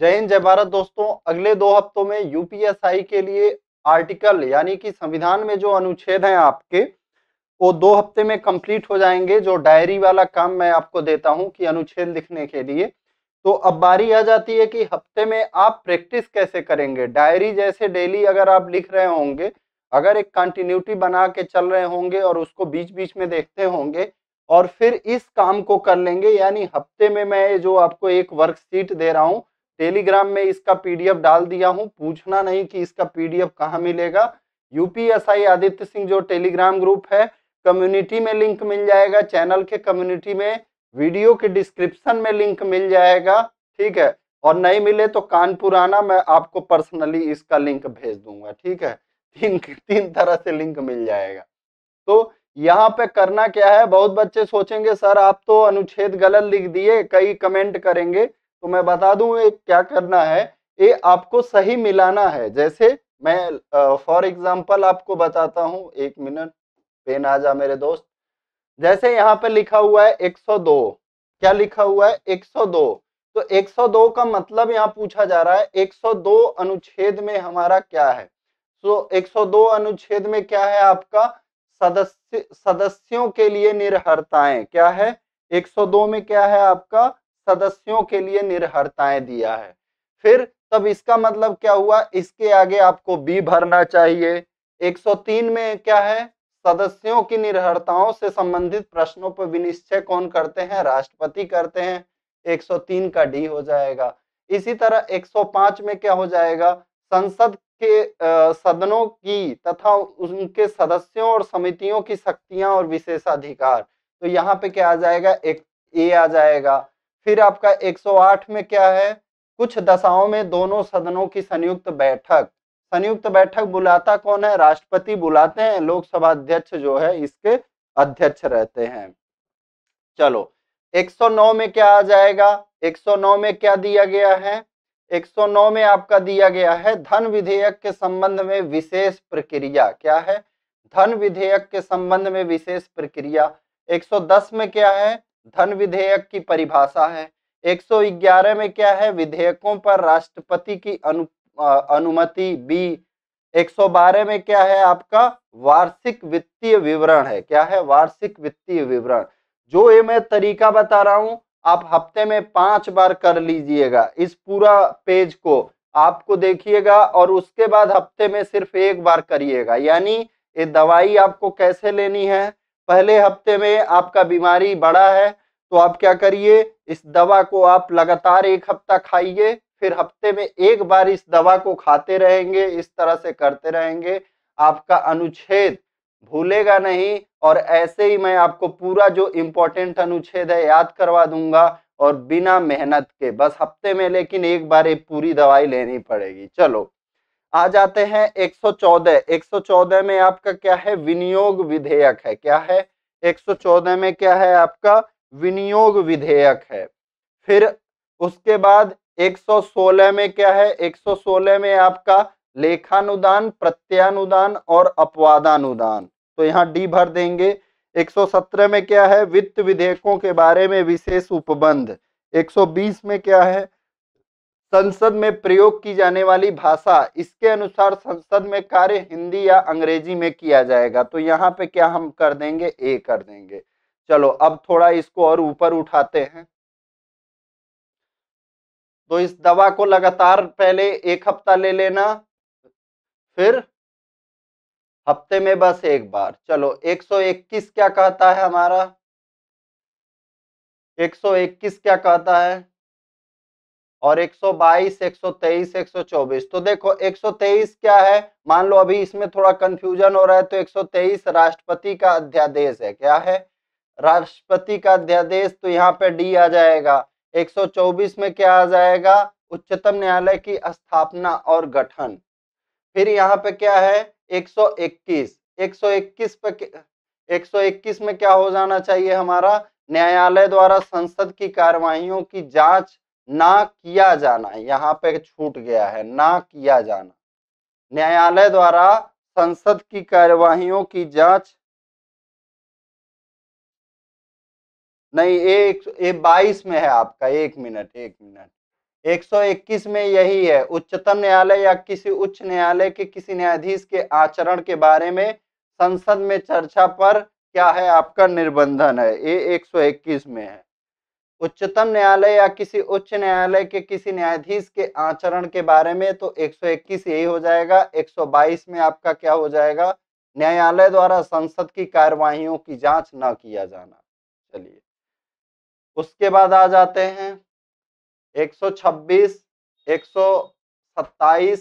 जय हिंद जय भारत दोस्तों अगले दो हफ्तों में यूपीएसआई के लिए आर्टिकल यानी कि संविधान में जो अनुच्छेद हैं आपके वो दो हफ्ते में कंप्लीट हो जाएंगे जो डायरी वाला काम मैं आपको देता हूं कि अनुच्छेद लिखने के लिए तो अब बारी आ जाती है कि हफ्ते में आप प्रैक्टिस कैसे करेंगे डायरी जैसे डेली अगर आप लिख रहे होंगे अगर एक कंटिन्यूटी बना के चल रहे होंगे और उसको बीच बीच में देखते होंगे और फिर इस काम को कर लेंगे यानी हफ्ते में मैं जो आपको एक वर्कशीट दे रहा हूँ टेलीग्राम में इसका पीडीएफ डाल दिया हूँ पूछना नहीं कि इसका पीडीएफ कहाँ मिलेगा यूपीएसआई आदित्य सिंह जो टेलीग्राम ग्रुप है कम्युनिटी में लिंक मिल जाएगा चैनल के कम्युनिटी में वीडियो के डिस्क्रिप्शन में लिंक मिल जाएगा ठीक है और नहीं मिले तो कानपुर आना मैं आपको पर्सनली इसका लिंक भेज दूंगा ठीक है तीन तीन तरह से लिंक मिल जाएगा तो यहाँ पे करना क्या है बहुत बच्चे सोचेंगे सर आप तो अनुच्छेद गलत लिख दिए कई कमेंट करेंगे तो मैं बता दूं ये क्या करना है ये आपको सही मिलाना है जैसे मैं फॉर एग्जांपल आपको बताता हूं एक मिनट पेन आ जा मेरे दोस्त जैसे यहाँ पे लिखा हुआ है 102 क्या लिखा हुआ है 102 तो 102 का मतलब यहाँ पूछा जा रहा है 102 अनुच्छेद में हमारा क्या है तो so, 102 अनुच्छेद में क्या है आपका सदस्य सदस्यों के लिए निर्हरताएं क्या है 102 में क्या है आपका सदस्यों के लिए निर्हरताएं दिया है फिर तब इसका मतलब क्या हुआ इसके आगे आपको बी भरना चाहिए 103 में क्या है सदस्यों की निर्हरताओं से संबंधित प्रश्नों पर विनिश्चय कौन करते हैं राष्ट्रपति करते हैं 103 का डी हो जाएगा इसी तरह 105 में क्या हो जाएगा संसद के सदनों की तथा उनके सदस्यों और समितियों की शक्तियां और विशेषाधिकार तो यहाँ पे क्या आ जाएगा एक ए आ जाएगा फिर आपका 108 में क्या है कुछ दशाओं में दोनों सदनों की संयुक्त बैठक संयुक्त बैठक बुलाता कौन है राष्ट्रपति बुलाते हैं लोकसभा अध्यक्ष जो है इसके अध्यक्ष रहते हैं चलो 109 में क्या आ जाएगा 109 में क्या दिया गया है 109 में आपका दिया गया है धन विधेयक के संबंध में विशेष प्रक्रिया क्या है धन विधेयक के संबंध में विशेष प्रक्रिया 110 में क्या है धन विधेयक की परिभाषा है 111 में क्या है विधेयकों पर राष्ट्रपति की अनु अनुमति बी 112 में क्या है आपका वार्षिक वित्तीय विवरण है क्या है वार्षिक वित्तीय विवरण जो ये मैं तरीका बता रहा हूं आप हफ्ते में पांच बार कर लीजिएगा इस पूरा पेज को आपको देखिएगा और उसके बाद हफ्ते में सिर्फ एक बार करिएगा यानी ये दवाई आपको कैसे लेनी है पहले हफ्ते में आपका बीमारी बड़ा है तो आप क्या करिए इस दवा को आप लगातार एक हफ्ता खाइए फिर हफ्ते में एक बार इस दवा को खाते रहेंगे इस तरह से करते रहेंगे आपका अनुच्छेद भूलेगा नहीं और ऐसे ही मैं आपको पूरा जो इम्पोर्टेंट अनुच्छेद है याद करवा दूंगा और बिना मेहनत के बस हफ्ते में लेकिन एक बार ये पूरी दवाई लेनी पड़ेगी चलो आ जाते हैं 114 114 में आपका क्या है विनियोग विधेयक है क्या है 114 में क्या है आपका विनियोग विधेयक है फिर उसके बाद 116 में क्या है 116 में आपका लेखानुदान प्रत्यानुदान और अपवादानुदान तो यहाँ डी भर देंगे 117 में क्या है वित्त विधेयकों के बारे में विशेष उपबंध 120 में क्या है संसद में प्रयोग की जाने वाली भाषा इसके अनुसार संसद में कार्य हिंदी या अंग्रेजी में किया जाएगा तो यहाँ पे क्या हम कर देंगे ए कर देंगे चलो अब थोड़ा इसको और ऊपर उठाते हैं तो इस दवा को लगातार पहले एक हफ्ता ले लेना फिर हफ्ते में बस एक बार चलो 121 क्या कहता है हमारा 121 क्या कहता है और 122, 123, 124 तो देखो 123 क्या है मान लो अभी इसमें थोड़ा कंफ्यूजन हो रहा है तो 123 राष्ट्रपति का अध्यादेश है क्या है राष्ट्रपति का अध्यादेश तो यहाँ पे डी आ जाएगा 124 में क्या आ जाएगा उच्चतम न्यायालय की स्थापना और गठन फिर यहाँ पे क्या है 121 121 पे 121 में क्या हो जाना चाहिए हमारा न्यायालय द्वारा संसद की कार्यवाहियों की जांच ना किया जाना यहाँ पे छूट गया है ना किया जाना न्यायालय द्वारा संसद की कार्यवाही की जांच नहीं एक ए बाईस में है आपका एक मिनट एक मिनट 121 में यही है उच्चतम न्यायालय या किसी उच्च न्यायालय के किसी न्यायाधीश के आचरण के बारे में संसद में चर्चा पर क्या है आपका निर्बंधन है ये 121 में है उच्चतम न्यायालय या किसी उच्च न्यायालय के किसी न्यायाधीश के आचरण के बारे में तो 121 यही हो जाएगा 122 में आपका क्या हो जाएगा न्यायालय द्वारा संसद की कार्यवाहियों की जांच न किया जाना चलिए उसके बाद आ जाते हैं 126, 127,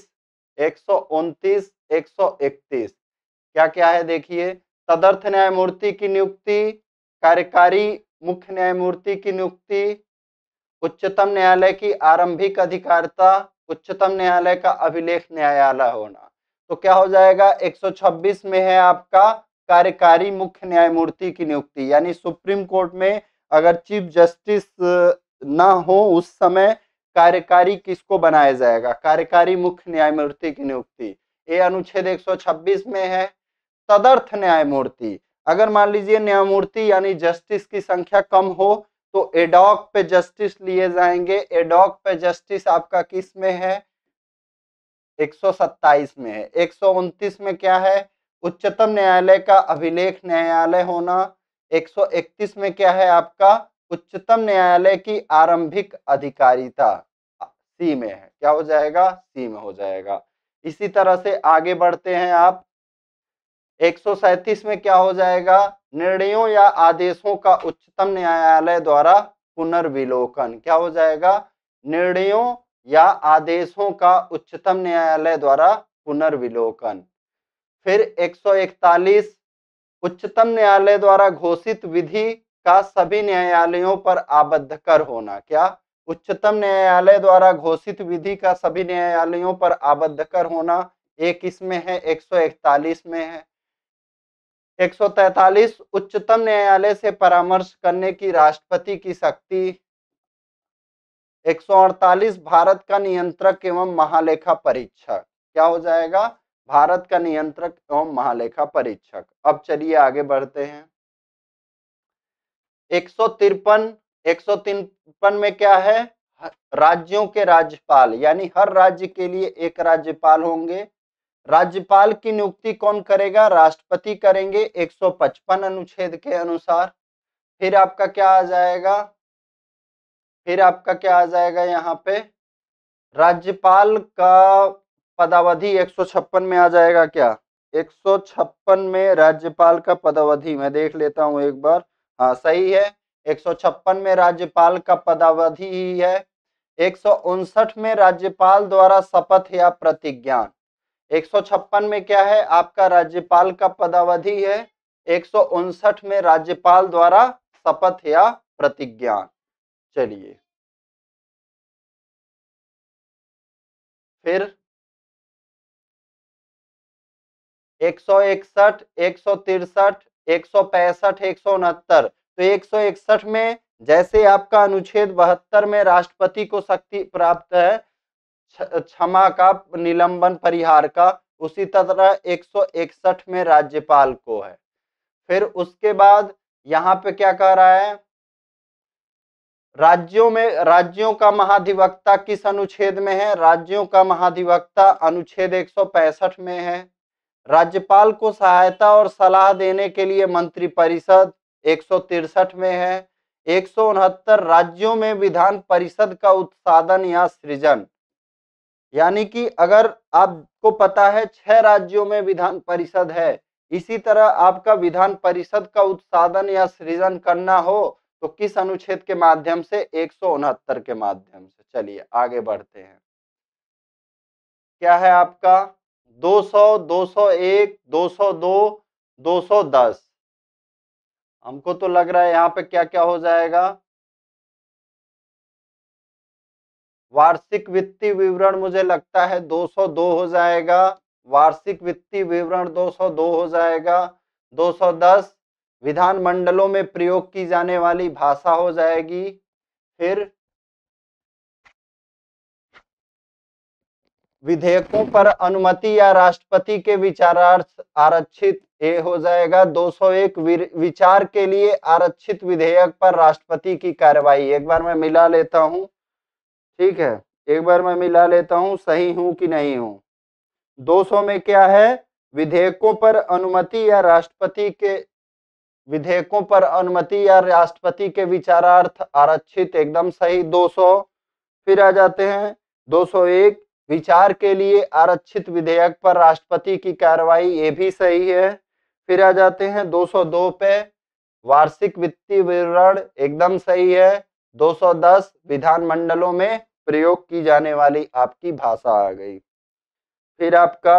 129, 131 क्या क्या है देखिए तदर्थ न्यायमूर्ति की नियुक्ति कार्यकारी मुख्य न्यायमूर्ति की नियुक्ति उच्चतम न्यायालय की आरंभिक अधिकारिता उच्चतम न्यायालय का अभिलेख न्यायालय होना तो क्या हो जाएगा 126 में है आपका कार्यकारी मुख्य न्यायमूर्ति की नियुक्ति यानी सुप्रीम कोर्ट में अगर चीफ जस्टिस ना हो उस समय कार्यकारी किसको बनाया जाएगा कार्यकारी मुख्य न्यायमूर्ति की नियुक्ति ये अनुच्छेद 126 में है तदर्थ न्यायमूर्ति अगर मान लीजिए न्यायमूर्ति यानी जस्टिस की संख्या कम हो तो एडॉक पे जस्टिस लिए जाएंगे एडॉक पे जस्टिस आपका किस में है 127 में है एक में क्या है उच्चतम न्यायालय का अभिलेख न्यायालय होना 131 में क्या है आपका उच्चतम न्यायालय की आरंभिक अधिकारिता सी में है क्या हो जाएगा सी में हो जाएगा इसी तरह से आगे बढ़ते हैं आप एक में क्या हो जाएगा निर्णयों या आदेशों का उच्चतम न्यायालय द्वारा पुनर्विलोकन क्या हो जाएगा निर्णयों या आदेशों का उच्चतम न्यायालय द्वारा पुनर्विलोकन फिर 141 उच्चतम न्यायालय द्वारा घोषित विधि का सभी न्यायालयों पर आबद्ध कर होना क्या उच्चतम न्यायालय द्वारा घोषित विधि का सभी न्यायालयों पर आबद्ध कर होना एक इसमें है 141 में है 143 उच्चतम न्यायालय से परामर्श करने की राष्ट्रपति की शक्ति 148 भारत का नियंत्रक एवं महालेखा परीक्षक क्या हो जाएगा भारत का नियंत्रक एवं महालेखा परीक्षक अब चलिए आगे बढ़ते हैं एक सौ तिरपन एक सौ तिरपन में क्या है राज्यों के राज्यपाल यानी हर राज्य के लिए एक राज्यपाल होंगे राज्यपाल की नियुक्ति कौन करेगा राष्ट्रपति करेंगे 155 अनुच्छेद के अनुसार फिर आपका क्या आ जाएगा फिर आपका क्या आ जाएगा यहाँ पे राज्यपाल का पदावधि 156 में आ जाएगा क्या 156 में राज्यपाल का पदावधि मैं देख लेता हूँ एक बार हाँ सही है 156 में राज्यपाल का पदावधि ही है एक में राज्यपाल द्वारा शपथ या प्रतिज्ञान एक में क्या है आपका राज्यपाल का पदावधि है एक में राज्यपाल द्वारा शपथ या प्रतिज्ञान चलिए फिर एक एक एक सौ सौ सौ तिरसठ पैंसठ एक सौ उनहत्तर तो एक सौ इकसठ में जैसे आपका अनुच्छेद बहत्तर में राष्ट्रपति को शक्ति प्राप्त है क्षमा का निलंबन परिहार का उसी तरह 161 में राज्यपाल को है फिर उसके बाद यहाँ पे क्या कह रहा है राज्यों में राज्यों का महाधिवक्ता किस अनुच्छेद में है राज्यों का महाधिवक्ता अनुच्छेद पैंसठ में है राज्यपाल को सहायता और सलाह देने के लिए मंत्रिपरिषद एक में है एक राज्यों में विधान परिषद का उत्पादन या सृजन यानी कि अगर आपको पता है छह राज्यों में विधान परिषद है इसी तरह आपका विधान परिषद का उत्सादन या सृजन करना हो तो किस अनुच्छेद के माध्यम से एक के माध्यम से चलिए आगे बढ़ते हैं क्या है आपका 200, 201, 202, 210 हमको तो लग रहा है यहाँ पे क्या क्या हो जाएगा वार्षिक वित्तीय विवरण मुझे लगता है 202 हो जाएगा वार्षिक वित्तीय विवरण 202 हो जाएगा 210 विधान मंडलों में प्रयोग की जाने वाली भाषा हो जाएगी फिर विधेयकों पर अनुमति या राष्ट्रपति के विचारार्थ आरक्षित ए हो जाएगा 201 विचार के लिए आरक्षित विधेयक पर राष्ट्रपति की कार्रवाई एक बार मैं मिला लेता हूं ठीक है एक बार मैं मिला लेता हूं सही हूं कि नहीं हूं 200 में क्या है विधेयकों पर अनुमति या राष्ट्रपति के विधेयकों पर अनुमति या राष्ट्रपति के विचारार्थ आरक्षित एकदम सही 200 फिर आ जाते हैं 201 विचार के लिए आरक्षित विधेयक पर राष्ट्रपति की कार्रवाई ये भी सही है फिर आ जाते हैं 202 पे वार्षिक वित्तीय विवरण एकदम सही है 210 विधानमंडलों में प्रयोग की जाने वाली आपकी भाषा आ गई फिर आपका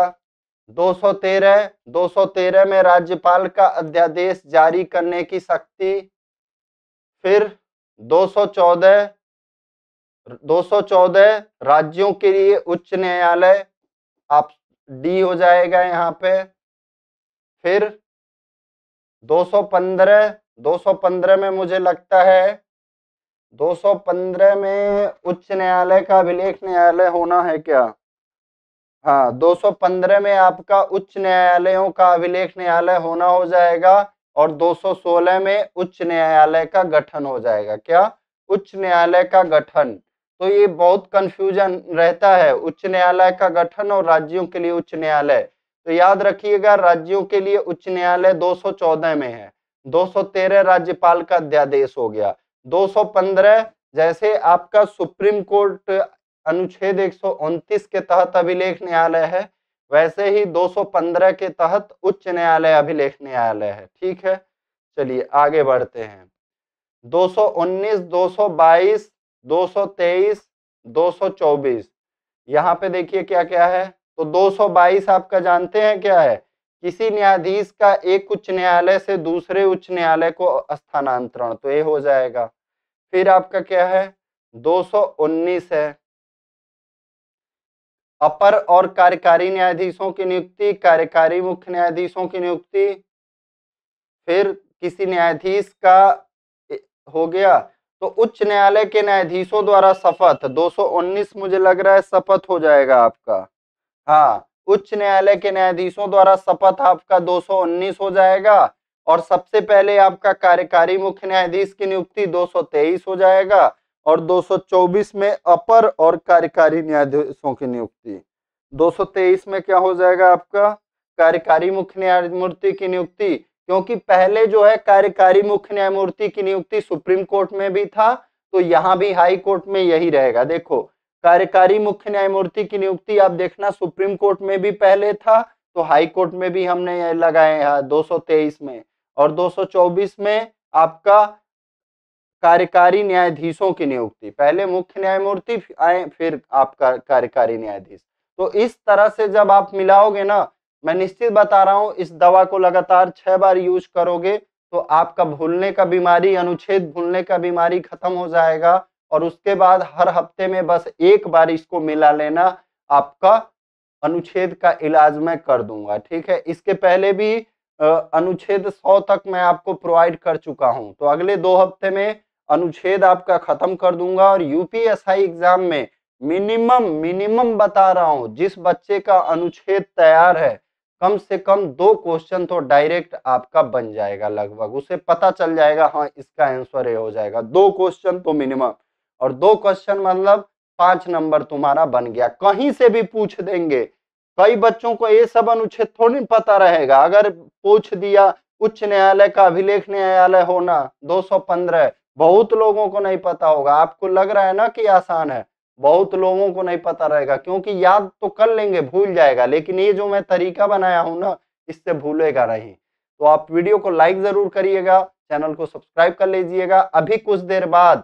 213 213 में राज्यपाल का अध्यादेश जारी करने की शक्ति फिर 214 214 राज्यों के लिए उच्च न्यायालय आप डी हो जाएगा यहाँ पे फिर 215 215 में मुझे लगता है 215 में उच्च न्यायालय का अभिलेख न्यायालय होना है क्या हाँ 215 में आपका उच्च न्यायालयों का अभिलेख न्यायालय होना हो जाएगा और 216 में उच्च न्यायालय का गठन हो जाएगा क्या उच्च न्यायालय का गठन तो ये बहुत कंफ्यूजन रहता है उच्च न्यायालय का गठन और राज्यों के लिए उच्च न्यायालय तो याद रखिएगा राज्यों के लिए उच्च न्यायालय 214 में है 213 राज्यपाल का अध्यादेश हो गया 215 जैसे आपका सुप्रीम कोर्ट अनुच्छेद एक के तहत अभिलेख न्यायालय है वैसे ही 215 के तहत उच्च न्यायालय अभिलेख न्यायालय है ठीक है चलिए आगे बढ़ते हैं 219, 222, 223, 224 यहाँ पे देखिए क्या क्या है तो 222 आपका जानते हैं क्या है किसी न्यायाधीश का एक उच्च न्यायालय से दूसरे उच्च न्यायालय को स्थानांतरण तो ये हो जाएगा फिर आपका क्या है 219 है अपर और कार्यकारी न्यायाधीशों की नियुक्ति कार्यकारी मुख्य न्यायाधीशों की नियुक्ति फिर किसी न्यायाधीश का हो गया तो उच्च न्यायालय के न्यायाधीशों द्वारा शपथ 219 मुझे लग रहा है शपथ हो जाएगा आपका हाँ उच्च न्यायालय के न्यायाधीशों द्वारा शपथ आपका 219 हो जाएगा और सबसे पहले आपका कार्यकारी मुख्य न्यायाधीश की नियुक्ति 223 हो जाएगा और 224 में अपर और कार्यकारी न्यायाधीशों की नियुक्ति 223 में क्या हो जाएगा आपका कार्यकारी मुख्य न्यायमूर्ति की नियुक्ति क्योंकि पहले जो है कार्यकारी मुख्य न्यायमूर्ति की नियुक्ति सुप्रीम कोर्ट में भी था तो यहाँ भी हाई कोर्ट में यही रहेगा देखो कार्यकारी मुख्य न्यायमूर्ति की नियुक्ति आप देखना सुप्रीम कोर्ट में भी पहले था तो हाई कोर्ट में भी हमने लगाए हैं हाँ, दो में और 224 में आपका कार्यकारी न्यायाधीशों की नियुक्ति पहले मुख्य न्यायमूर्ति आए फिर आपका कार्यकारी न्यायाधीश तो इस तरह से जब आप मिलाओगे ना मैं निश्चित बता रहा हूँ इस दवा को लगातार छह बार यूज करोगे तो आपका भूलने का बीमारी अनुच्छेद भूलने का बीमारी खत्म हो जाएगा और उसके बाद हर हफ्ते में बस एक बार इसको मिला लेना आपका अनुच्छेद का इलाज मैं कर दूंगा ठीक है इसके पहले भी अनुच्छेद सौ तक मैं आपको प्रोवाइड कर चुका हूं तो अगले दो हफ्ते में अनुच्छेद आपका खत्म कर दूंगा और यूपीएसआई एग्जाम में मिनिमम मिनिमम बता रहा हूं जिस बच्चे का अनुच्छेद तैयार है कम से कम दो क्वेश्चन तो डायरेक्ट आपका बन जाएगा लगभग उसे पता चल जाएगा हाँ इसका आंसर ये हो जाएगा दो क्वेश्चन तो मिनिमम और दो क्वेश्चन मतलब पांच नंबर तुम्हारा बन गया कहीं से भी पूछ देंगे कई बच्चों को ये सब अनुच्छेद थोड़ी पता रहेगा अगर पूछ दिया उच्च न्यायालय का अभिलेख न्यायालय होना 215 बहुत लोगों को नहीं पता होगा आपको लग रहा है ना कि आसान है बहुत लोगों को नहीं पता रहेगा क्योंकि याद तो कर लेंगे भूल जाएगा लेकिन ये जो मैं तरीका बनाया हूं ना इससे भूलेगा नहीं तो आप वीडियो को लाइक जरूर करिएगा चैनल को सब्सक्राइब कर लीजिएगा अभी कुछ देर बाद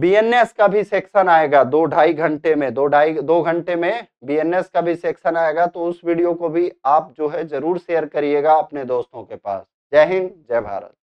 बीएनएस का भी सेक्शन आएगा दो ढाई घंटे में दो ढाई दो घंटे में बीएनएस का भी सेक्शन आएगा तो उस वीडियो को भी आप जो है जरूर शेयर करिएगा अपने दोस्तों के पास जय हिंद जय भारत